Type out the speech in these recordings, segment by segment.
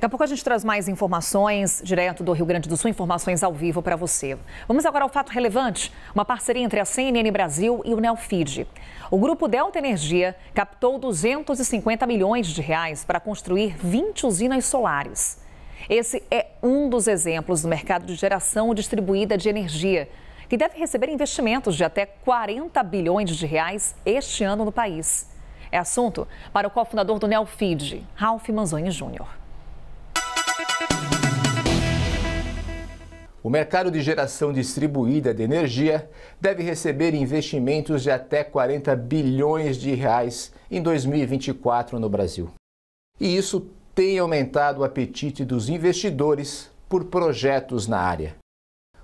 Daqui a pouco a gente traz mais informações direto do Rio Grande do Sul, informações ao vivo para você. Vamos agora ao fato relevante, uma parceria entre a CNN Brasil e o Nelfid. O grupo Delta Energia captou 250 milhões de reais para construir 20 usinas solares. Esse é um dos exemplos do mercado de geração distribuída de energia, que deve receber investimentos de até 40 bilhões de reais este ano no país. É assunto para o cofundador do Nelfid, Ralph Manzoni Júnior. O mercado de geração distribuída de energia deve receber investimentos de até 40 bilhões de reais em 2024 no Brasil. E isso tem aumentado o apetite dos investidores por projetos na área.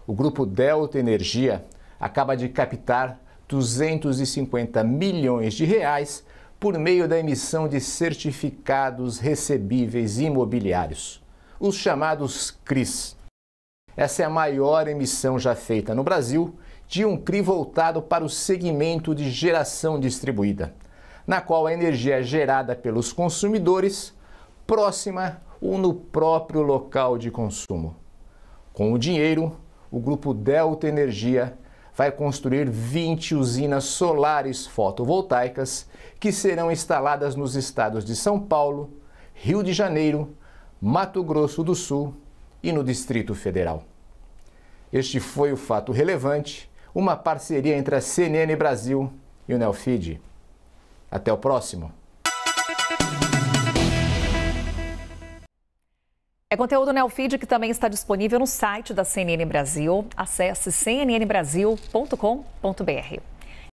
O grupo Delta Energia acaba de captar 250 milhões de reais por meio da emissão de certificados recebíveis imobiliários, os chamados CRIs essa é a maior emissão já feita no Brasil de um CRI voltado para o segmento de geração distribuída, na qual a energia é gerada pelos consumidores próxima ou no próprio local de consumo. Com o dinheiro, o grupo Delta Energia vai construir 20 usinas solares fotovoltaicas que serão instaladas nos estados de São Paulo, Rio de Janeiro, Mato Grosso do Sul e no Distrito Federal. Este foi o fato relevante, uma parceria entre a CNN Brasil e o Nelfeed. Até o próximo. É conteúdo Nelfeed que também está disponível no site da CNN Brasil. Acesse cnnbrasil.com.br.